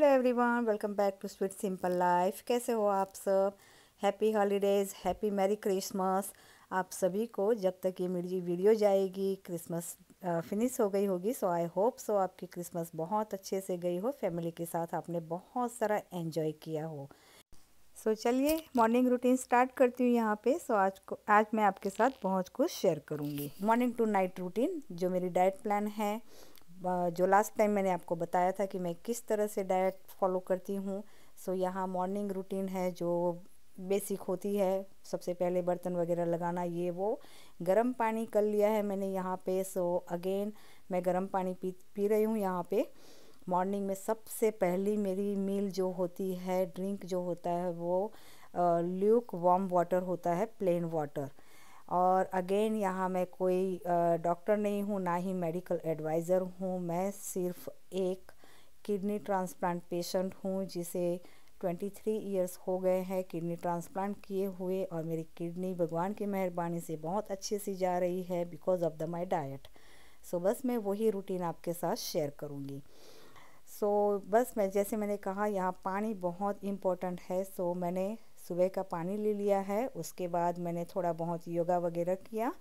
hello everyone welcome back to sweet simple life कैसे हो आप सब happy holidays happy merry Christmas आप सभी को जब तक ये मेरी वीडियो जाएगी क्रिसमस फिनिश हो गई होगी सो आई होप सो आपकी क्रिसमस बहुत अच्छे से गई हो फैमिली के साथ आपने बहुत सारा एंजॉय किया हो सो so, चलिए मॉर्निंग रूटीन स्टार्ट करती हूँ यहाँ पे सो so, आज को आज मैं आपके साथ बहुत कुछ शेयर करूँगी मॉर्निंग टू नाइट रूटीन जो मेरी डाइट प्लान है जो लास्ट टाइम मैंने आपको बताया था कि मैं किस तरह से डाइट फॉलो करती हूँ सो यहाँ मॉर्निंग रूटीन है जो बेसिक होती है सबसे पहले बर्तन वगैरह लगाना ये वो गर्म पानी कर लिया है मैंने यहाँ पे सो अगेन मैं गर्म पानी पी पी रही हूँ यहाँ पे मॉर्निंग में सबसे पहली मेरी मील जो होती है ड्रिंक जो होता है वो ल्यूक वार्म वाटर होता है प्लेन वाटर और अगेन यहाँ मैं कोई डॉक्टर नहीं हूँ ना ही मेडिकल एडवाइज़र हूँ मैं सिर्फ एक किडनी ट्रांसप्लांट पेशेंट हूँ जिसे 23 इयर्स हो गए हैं किडनी ट्रांसप्लांट किए हुए और मेरी किडनी भगवान की मेहरबानी से बहुत अच्छे से जा रही है because of the my diet so बस मैं वही रूटीन आपके साथ शेयर करूँगी सो so, बस मैं जैसे मैंने कहा यहाँ पानी बहुत इम्पोर्टेंट है सो so, मैंने सुबह का पानी ले लिया है उसके बाद मैंने थोड़ा बहुत योगा वगैरह किया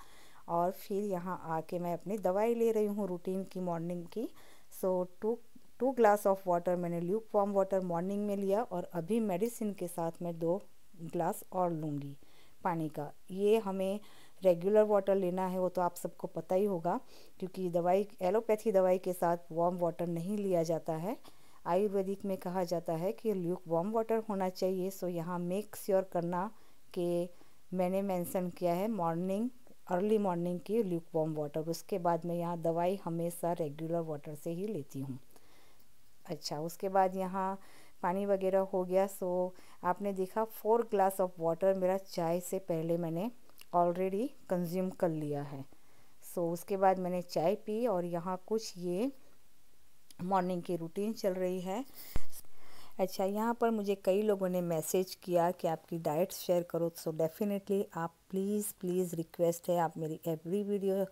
और फिर यहाँ आके मैं अपनी दवाई ले रही हूँ रूटीन की मॉर्निंग की so two two glass of water मैंने ल्यूक फॉर्म वाटर मॉर्निंग में लिया और अभी मेडिसिन के साथ मैं दो ग्लास और लूँगी पानी का ये हमें रेगुलर वाटर लेना है वो तो आप सबको पता ही होगा क्योंकि दवाई एलोपैथी दवाई के साथ वार्म वाटर नहीं लिया जाता है आयुर्वेदिक में कहा जाता है कि ल्यूक वार्म वाटर होना चाहिए सो यहाँ मेक श्योर करना कि मैंने मेंशन किया है मॉर्निंग अर्ली मॉर्निंग की ल्यूक वार्म वाटर उसके बाद मैं यहाँ दवाई हमेशा रेगुलर वाटर से ही लेती हूँ अच्छा उसके बाद यहाँ पानी वगैरह हो गया सो आपने देखा फोर ग्लास ऑफ वाटर मेरा चाय से पहले मैंने ऑलरेडी कंज्यूम कर लिया है सो उसके बाद मैंने चाय पी और यहाँ कुछ ये मॉर्निंग की रूटीन चल रही है अच्छा यहाँ पर मुझे कई लोगों ने मैसेज किया कि आपकी डाइट शेयर करो सो डेफिनेटली आप प्लीज़ प्लीज़ रिक्वेस्ट है आप मेरी एवरी वीडियो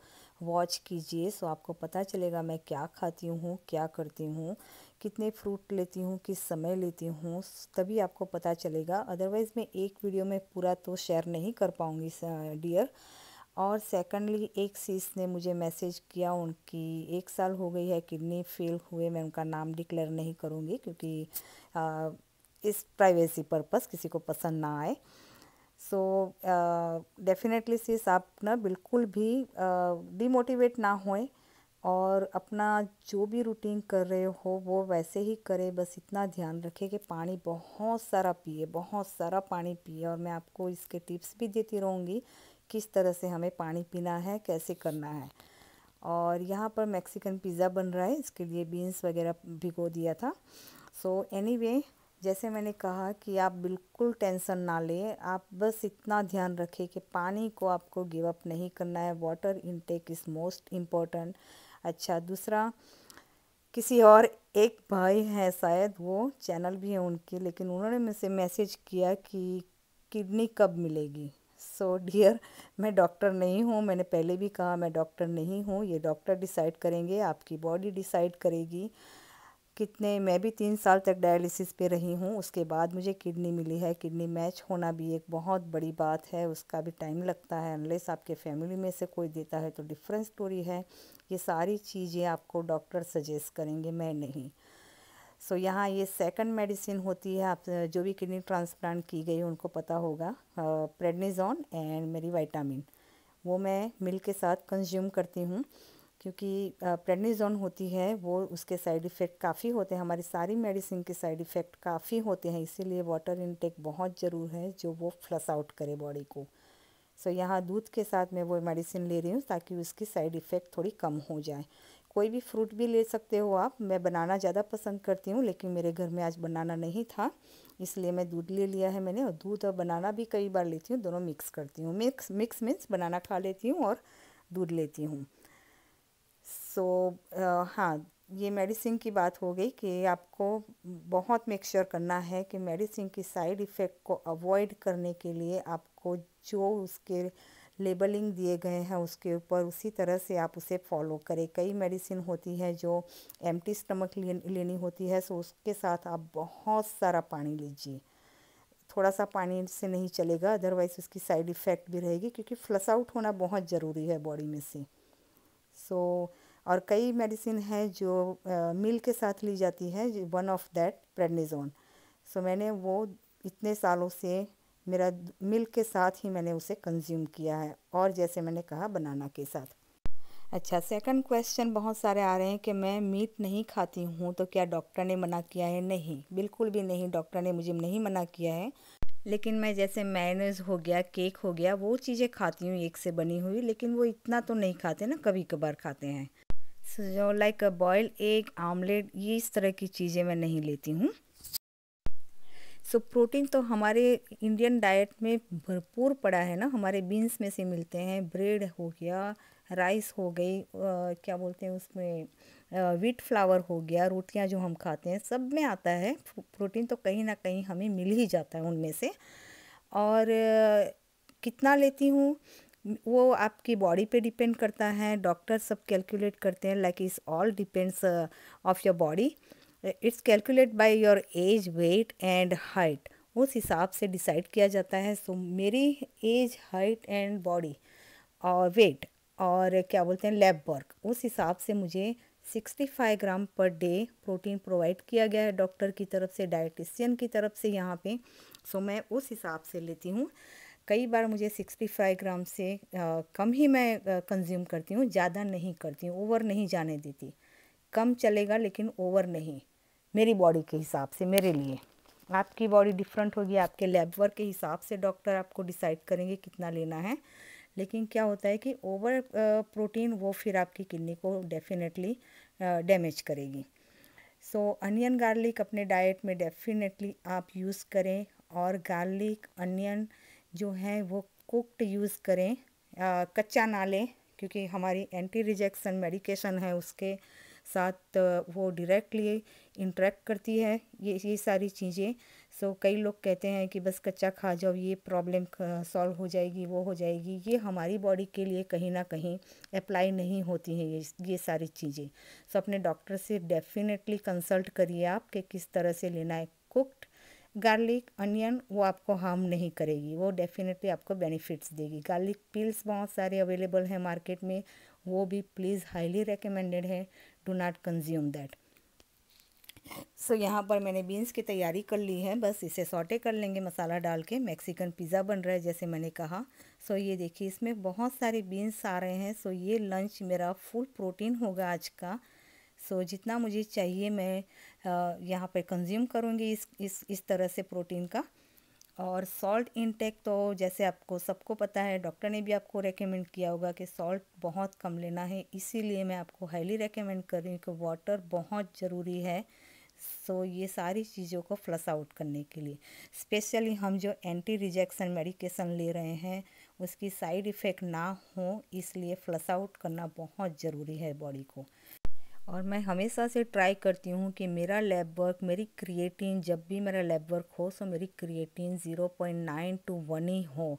वॉच कीजिए सो आपको पता चलेगा मैं क्या खाती हूँ क्या करती हूँ कितने फ्रूट लेती हूँ किस समय लेती हूँ तभी आपको पता चलेगा अदरवाइज़ मैं एक वीडियो में पूरा तो शेयर नहीं कर पाऊँगी डियर और सेकंडली एक सीस ने मुझे मैसेज किया उनकी एक साल हो गई है किडनी फेल हुए मैं उनका नाम डिक्लेयर नहीं करूँगी क्योंकि आ, इस प्राइवेसी पर्पस किसी को पसंद ना आए सो डेफिनेटली सीस आप ना बिल्कुल भी डिमोटिवेट ना होए और अपना जो भी रूटीन कर रहे हो वो वैसे ही करें बस इतना ध्यान रखें कि पानी बहुत सारा पिए बहुत सारा पानी पिए और मैं आपको इसके टिप्स भी देती रहूँगी किस तरह से हमें पानी पीना है कैसे करना है और यहाँ पर मैक्सिकन पिज़्ज़ा बन रहा है इसके लिए बीन्स वगैरह भिगो दिया था सो so, एनी anyway, जैसे मैंने कहा कि आप बिल्कुल टेंशन ना लें आप बस इतना ध्यान रखें कि पानी को आपको गिव अप नहीं करना है water intake is most important अच्छा दूसरा किसी और एक भाई हैं शायद वो चैनल भी है उनके लेकिन उन्होंने मुझसे मैसेज किया कि किडनी कब मिलेगी सो डियर मैं डॉक्टर नहीं हूँ मैंने पहले भी कहा मैं डॉक्टर नहीं हूँ ये डॉक्टर डिसाइड करेंगे आपकी बॉडी डिसाइड करेगी कितने मैं भी तीन साल तक डायलिसिस पे रही हूँ उसके बाद मुझे किडनी मिली है किडनी मैच होना भी एक बहुत बड़ी बात है उसका भी टाइम लगता है अनलेस आपके फैमिली में से कोई देता है तो डिफरेंट स्टोरी है ये सारी चीज़ें आपको डॉक्टर सजेस्ट करेंगे मैं नहीं सो so, यहाँ ये सेकंड मेडिसिन होती है आप जो भी किडनी ट्रांसप्लांट की गई उनको पता होगा प्रेडनीजोन एंड मेरी वाइटामिन वो मैं मिल के साथ कंज्यूम करती हूँ क्योंकि प्रेडनीजोन होती है वो उसके साइड इफ़ेक्ट काफ़ी होते हैं हमारी सारी मेडिसिन के साइड इफ़ेक्ट काफ़ी होते हैं इसीलिए वाटर इनटेक बहुत ज़रूर है जो वो फ्लस आउट करे बॉडी को सो so, यहाँ दूध के साथ मैं वो मेडिसिन ले रही हूँ ताकि उसकी साइड इफ़ेक्ट थोड़ी कम हो जाए कोई भी फ्रूट भी ले सकते हो आप मैं बनाना ज़्यादा पसंद करती हूँ लेकिन मेरे घर में आज बनाना नहीं था इसलिए मैं दूध ले लिया है मैंने और दूध और बनाना भी कई बार लेती हूँ दोनों मिक्स करती हूँ मिक्स मिक्स मीन्स बनाना खा लेती हूँ और दूध लेती हूँ सो so, हाँ ये मेडिसिन की बात हो गई कि आपको बहुत मेक करना है कि मेडिसिन की साइड इफ़ेक्ट को अवॉइड करने के लिए आपको जो उसके लेबलिंग दिए गए हैं उसके ऊपर उसी तरह से आप उसे फॉलो करें कई मेडिसिन होती है जो एम टी स्टमक लेनी होती है सो उसके साथ आप बहुत सारा पानी लीजिए थोड़ा सा पानी से नहीं चलेगा अदरवाइज उसकी साइड इफ़ेक्ट भी रहेगी क्योंकि फ्लस आउट होना बहुत ज़रूरी है बॉडी में से सो so, और कई मेडिसिन है जो मिल के साथ ली जाती है one of that prednisone so मैंने वो इतने सालों से मेरा मिल्क के साथ ही मैंने उसे कंज्यूम किया है और जैसे मैंने कहा बनाना के साथ अच्छा सेकंड क्वेश्चन बहुत सारे आ रहे हैं कि मैं मीट नहीं खाती हूँ तो क्या डॉक्टर ने मना किया है नहीं बिल्कुल भी नहीं डॉक्टर ने मुझे नहीं मना किया है लेकिन मैं जैसे मैनज हो गया केक हो गया वो चीज़ें खाती हूँ एक से बनी हुई लेकिन वो इतना तो नहीं खाते ना कभी कभार खाते हैं so like boil egg omelette ये इस तरह की चीज़ें मैं नहीं लेती हूँ सो प्रोटीन तो हमारे इंडियन डाइट में भरपूर पड़ा है ना हमारे बीन्स में से मिलते हैं ब्रेड हो गया राइस हो गई क्या बोलते हैं उसमें वीट फ्लावर हो गया रोटियां जो हम खाते हैं सब में आता है प्रोटीन तो कहीं ना कहीं हमें मिल ही जाता है उनमें से और कितना लेती हूँ वो आपकी बॉडी पे डिपेंड करता है डॉक्टर सब कैलकुलेट करते हैं लाइक इस all depends of your body it's calculate by your age weight and height उस हिसाब से डिसाइड किया जाता है सो so, मेरी एज हाइट एंड बॉडी और वेट और क्या बोलते हैं लैब वर्क उस हिसाब से मुझे 65 ग्राम पर डे प्रोटीन प्रोवाइड किया गया है डॉक्टर की तरफ से डायटिशियन की तरफ से यहाँ पे सो so, मैं उस हिसाब से लेती हूँ कई बार मुझे 65 ग्राम से आ, कम ही मैं कंज्यूम करती हूँ ज़्यादा नहीं करती हूँ ओवर नहीं जाने देती कम चलेगा लेकिन ओवर नहीं मेरी बॉडी के हिसाब से मेरे लिए आपकी बॉडी डिफरेंट होगी आपके लैब वर्क के हिसाब से डॉक्टर आपको डिसाइड करेंगे कितना लेना है लेकिन क्या होता है कि ओवर प्रोटीन वो फिर आपकी किडनी को डेफिनेटली डैमेज करेगी सो अनियन गार्लिक अपने डाइट में डेफिनेटली आप यूज़ करें और गार्लिक अनियन जो हैं वो कुकड यूज़ करें आ, कच्चा ना लें क्योंकि हमारी एंटी रिजेक्शन मेडिकेशन है उसके साथ वो डायरेक्टली इंटरेक्ट करती है ये ये सारी चीज़ें सो so, कई लोग कहते हैं कि बस कच्चा खा जाओ ये प्रॉब्लम सॉल्व हो जाएगी वो हो जाएगी ये हमारी बॉडी के लिए कहीं ना कहीं अप्लाई नहीं होती हैं ये ये सारी चीज़ें सो so, अपने डॉक्टर से डेफिनेटली कंसल्ट करिए आप कि किस तरह से लेना है कुक्ड गार्लिक अनियन वो आपको हार्म नहीं करेगी वो डेफिनेटली आपको बेनिफिट्स देगी गार्लिक पिल्स बहुत सारे अवेलेबल हैं मार्केट में वो भी प्लीज़ हाईली रिकमेंडेड है do not consume that so यहाँ पर मैंने बीन्स की तैयारी कर ली है बस इसे सॉटे कर लेंगे मसाला डाल के मैक्सिकन पिज़्ज़ा बन रहा है जैसे मैंने कहा सो so, ये देखिए इसमें बहुत सारे बीन्स आ रहे हैं सो so, ये लंच मेरा फुल प्रोटीन होगा आज का सो so, जितना मुझे चाहिए मैं यहाँ पर कंज्यूम करूँगी इस इस इस तरह से प्रोटीन का और सॉल्ट इनटेक तो जैसे आपको सबको पता है डॉक्टर ने भी आपको रेकमेंड किया होगा कि सॉल्ट बहुत कम लेना है इसीलिए मैं आपको हाईली रेकमेंड कर रही हूँ कि वाटर बहुत ज़रूरी है सो ये सारी चीज़ों को फ्लस आउट करने के लिए स्पेशली हम जो एंटी रिजेक्शन मेडिकेशन ले रहे हैं उसकी साइड इफ़ेक्ट ना हो इसलिए फ्लस आउट करना बहुत ज़रूरी है बॉडी को और मैं हमेशा से ट्राई करती हूँ कि मेरा लैब वर्क मेरी क्रिएटिन जब भी मेरा लैब वर्क हो सो मेरी creatinine zero point nine two one ही हो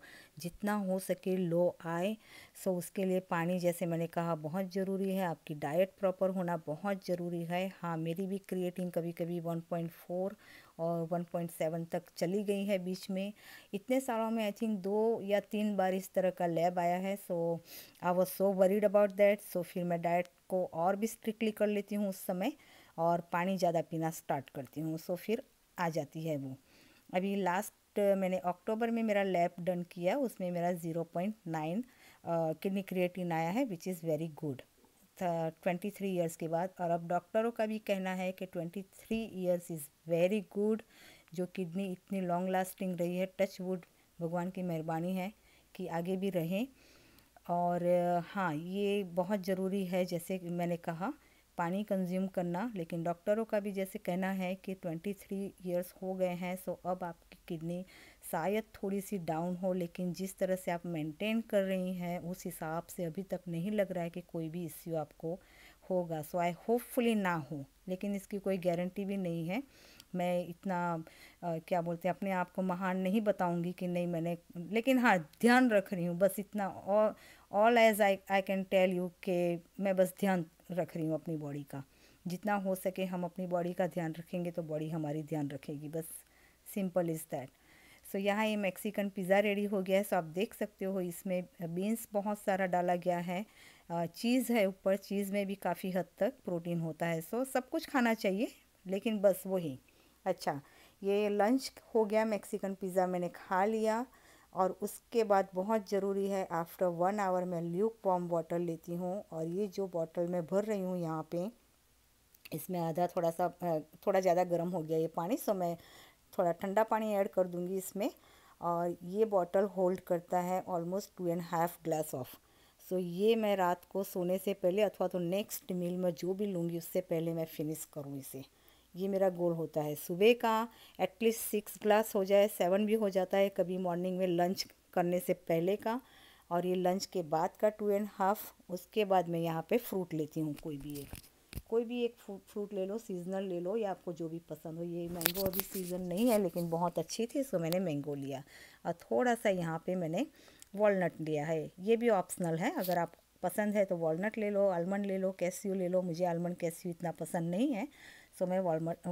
जितना हो सके लो आए सो उसके लिए पानी जैसे मैंने कहा बहुत ज़रूरी है आपकी डाइट प्रॉपर होना बहुत ज़रूरी है हाँ मेरी भी क्रिएटिन कभी कभी वन पॉइंट फोर और 1.7 तक चली गई है बीच में इतने सालों में आई थिंक दो या तीन बार इस तरह का लैब आया है so I was so worried about that so फिर मैं डाइट को और भी स्ट्रिक्टली कर लेती हूँ उस समय और पानी ज़्यादा पीना स्टार्ट करती हूँ सो फिर आ जाती है वो अभी लास्ट मैंने अक्टूबर में मेरा लैब डन किया उसमें मेरा zero point nine kidney creatinine आया है which is very good twenty three years के बाद और अब डॉक्टरों का भी कहना है कि twenty three years is very good जो किडनी इतनी लॉन्ग लास्टिंग रही है टच वुड भगवान की मेहरबानी है कि आगे भी रहें और हाँ ये बहुत ज़रूरी है जैसे मैंने कहा पानी कंज्यूम करना लेकिन डॉक्टरों का भी जैसे कहना है कि ट्वेंटी थ्री ईयर्स हो गए हैं सो अब आपकी किडनी शायद थोड़ी सी डाउन हो लेकिन जिस तरह से आप मेंटेन कर रही हैं उस हिसाब से अभी तक नहीं लग रहा है कि कोई भी इश्यू आपको होगा सो आई होपफुली ना हो लेकिन इसकी कोई गारंटी भी नहीं है मैं इतना आ, क्या बोलते हैं अपने आप को महान नहीं बताऊंगी कि नहीं मैंने लेकिन हाँ ध्यान रख रही हूँ बस इतना और all as I I can tell you के मैं बस ध्यान रख रही हूँ अपनी बॉडी का जितना हो सके हम अपनी बॉडी का ध्यान रखेंगे तो बॉडी हमारी ध्यान रखेगी बस सिंपल इज़ दैट सो यहाँ ये मैक्सिकन पिज़्ज़ा रेडी हो गया है सो आप देख सकते हो इसमें बीन्स बहुत सारा डाला गया है चीज़ है ऊपर चीज़ में भी काफ़ी हद तक प्रोटीन होता है सो so, सब कुछ खाना चाहिए लेकिन बस वही अच्छा ये लंच हो गया मैक्सिकन पिज़्ज़ा मैंने खा लिया और उसके बाद बहुत ज़रूरी है आफ्टर वन आवर मैं ल्यूक पॉम बॉटल लेती हूँ और ये जो बॉटल मैं भर रही हूँ यहाँ पे इसमें आधा थोड़ा सा थोड़ा ज़्यादा गर्म हो गया ये पानी सो मैं थोड़ा ठंडा पानी ऐड कर दूँगी इसमें और ये बॉटल होल्ड करता है almost two and half glass of so ये मैं रात को सोने से पहले अथवा तो नेक्स्ट मील में जो भी लूँगी उससे पहले मैं फिनिश करूँ इसे ये मेरा गोल होता है सुबह का एटलीस्ट सिक्स ग्लास हो जाए सेवन भी हो जाता है कभी मॉर्निंग में लंच करने से पहले का और ये लंच के बाद का टू एंड हाफ उसके बाद मैं यहाँ पे फ्रूट लेती हूँ कोई भी एक कोई भी एक फ्रूट ले लो सीजनल ले लो या आपको जो भी पसंद हो ये मैंगो अभी सीज़न नहीं है लेकिन बहुत अच्छी थी इसको मैंने मैंगो लिया और थोड़ा सा यहाँ पे मैंने वॉलनट लिया है ये भी ऑप्शनल है अगर आप पसंद है तो वॉलनट ले लो आलमंड ले लो कैस्यू ले लो मुझे आलमंड कैस्यू इतना पसंद नहीं है सो तो मैं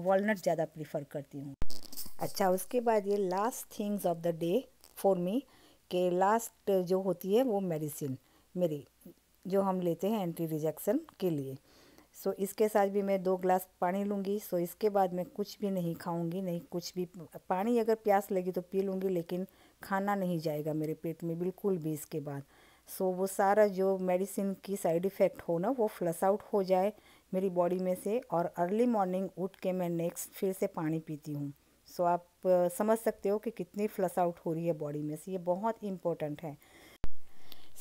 वॉलनट ज़्यादा प्रीफर करती हूँ अच्छा उसके बाद ये last things of the day for me के लास्ट जो होती है वो मेडिसिन मेरी जो हम लेते हैं एंटी रिजेक्शन के लिए सो so, इसके साथ भी मैं दो ग्लास पानी लूँगी सो so, इसके बाद मैं कुछ भी नहीं खाऊँगी नहीं कुछ भी पानी अगर प्यास लगी तो पी लूँगी लेकिन खाना नहीं जाएगा मेरे पेट में बिल्कुल भी इसके बाद सो so, वो सारा जो मेडिसिन की साइड इफ़ेक्ट हो ना वो फ्लस आउट हो जाए मेरी बॉडी में से और अर्ली मॉर्निंग उठ के मैं नेक्स्ट फिर से पानी पीती हूँ सो so, आप समझ सकते हो कि कितनी फ्लस आउट हो रही है बॉडी में से ये बहुत इम्पोर्टेंट है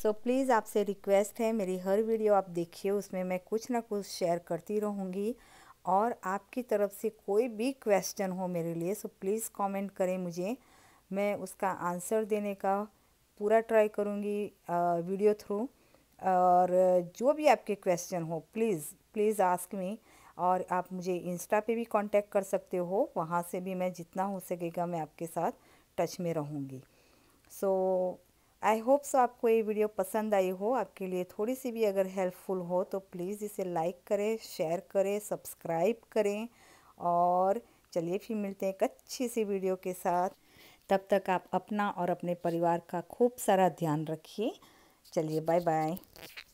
सो so, प्लीज़ आपसे रिक्वेस्ट है मेरी हर वीडियो आप देखिए उसमें मैं कुछ ना कुछ शेयर करती रहूँगी और आपकी तरफ से कोई भी क्वेश्चन हो मेरे लिए सो प्लीज़ कमेंट करें मुझे मैं उसका आंसर देने का पूरा ट्राई करूँगी वीडियो थ्रू और जो भी आपके क्वेश्चन हो प्लीज़ प्लीज़ आस्क मी और आप मुझे इंस्टा पे भी कांटेक्ट कर सकते हो वहाँ से भी मैं जितना हो सकेगा मैं आपके साथ टच में रहूँगी सो आई होप सो आपको ये वीडियो पसंद आई हो आपके लिए थोड़ी सी भी अगर हेल्पफुल हो तो प्लीज़ इसे लाइक करें शेयर करें सब्सक्राइब करें और चलिए फिर मिलते हैं एक अच्छी सी वीडियो के साथ तब तक आप अपना और अपने परिवार का खूब सारा ध्यान रखिए चलिए बाय बाय